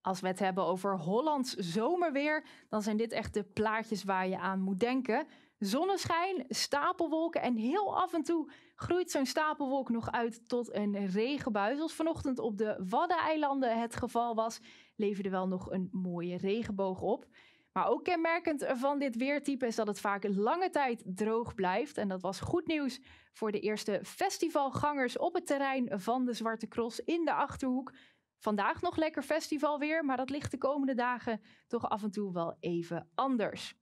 Als we het hebben over Hollands zomerweer, dan zijn dit echt de plaatjes waar je aan moet denken. Zonneschijn, stapelwolken en heel af en toe groeit zo'n stapelwolk nog uit tot een regenbui. Zoals vanochtend op de Waddeneilanden het geval was, leverde wel nog een mooie regenboog op. Maar ook kenmerkend van dit weertype is dat het vaak lange tijd droog blijft. En dat was goed nieuws voor de eerste festivalgangers op het terrein van de Zwarte Cross in de Achterhoek. Vandaag nog lekker festivalweer, maar dat ligt de komende dagen toch af en toe wel even anders.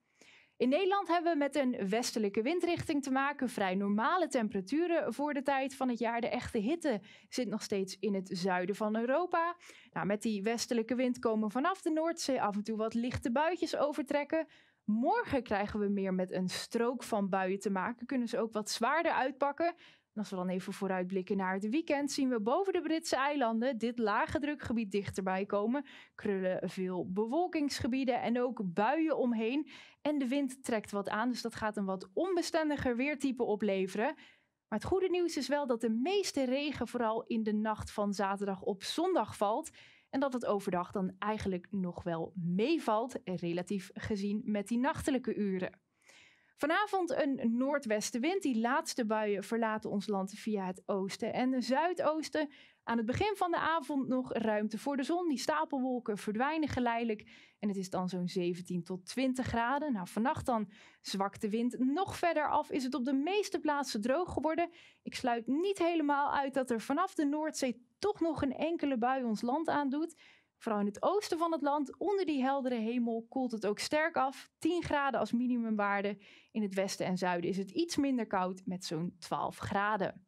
In Nederland hebben we met een westelijke windrichting te maken. Vrij normale temperaturen voor de tijd van het jaar. De echte hitte zit nog steeds in het zuiden van Europa. Nou, met die westelijke wind komen vanaf de Noordzee af en toe wat lichte buitjes overtrekken. Morgen krijgen we meer met een strook van buien te maken. Kunnen ze ook wat zwaarder uitpakken als we dan even vooruitblikken naar het weekend, zien we boven de Britse eilanden dit lage drukgebied dichterbij komen. Krullen veel bewolkingsgebieden en ook buien omheen. En de wind trekt wat aan, dus dat gaat een wat onbestendiger weertype opleveren. Maar het goede nieuws is wel dat de meeste regen vooral in de nacht van zaterdag op zondag valt. En dat het overdag dan eigenlijk nog wel meevalt, relatief gezien met die nachtelijke uren. Vanavond een noordwestenwind. Die laatste buien verlaten ons land via het oosten en de zuidoosten. Aan het begin van de avond nog ruimte voor de zon. Die stapelwolken verdwijnen geleidelijk. En het is dan zo'n 17 tot 20 graden. Nou, vannacht dan zwakt de wind nog verder af. Is het op de meeste plaatsen droog geworden. Ik sluit niet helemaal uit dat er vanaf de Noordzee toch nog een enkele bui ons land aandoet. Vooral in het oosten van het land, onder die heldere hemel, koelt het ook sterk af. 10 graden als minimumwaarde. In het westen en zuiden is het iets minder koud met zo'n 12 graden.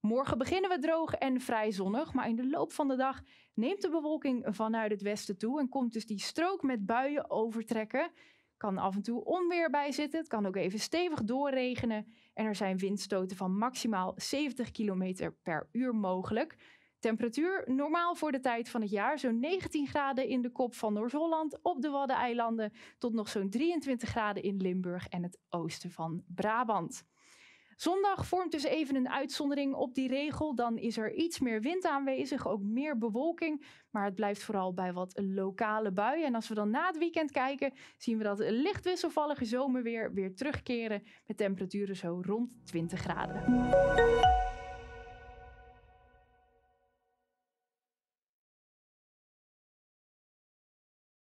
Morgen beginnen we droog en vrij zonnig, maar in de loop van de dag neemt de bewolking vanuit het westen toe en komt dus die strook met buien overtrekken. Kan af en toe onweer bij zitten, het kan ook even stevig doorregenen en er zijn windstoten van maximaal 70 km per uur mogelijk. Temperatuur normaal voor de tijd van het jaar zo'n 19 graden in de kop van Noord-Holland, op de Waddeneilanden tot nog zo'n 23 graden in Limburg en het oosten van Brabant. Zondag vormt dus even een uitzondering op die regel. Dan is er iets meer wind aanwezig, ook meer bewolking. Maar het blijft vooral bij wat lokale buien. En als we dan na het weekend kijken, zien we dat licht wisselvallige zomerweer weer terugkeren. Met temperaturen zo rond 20 graden.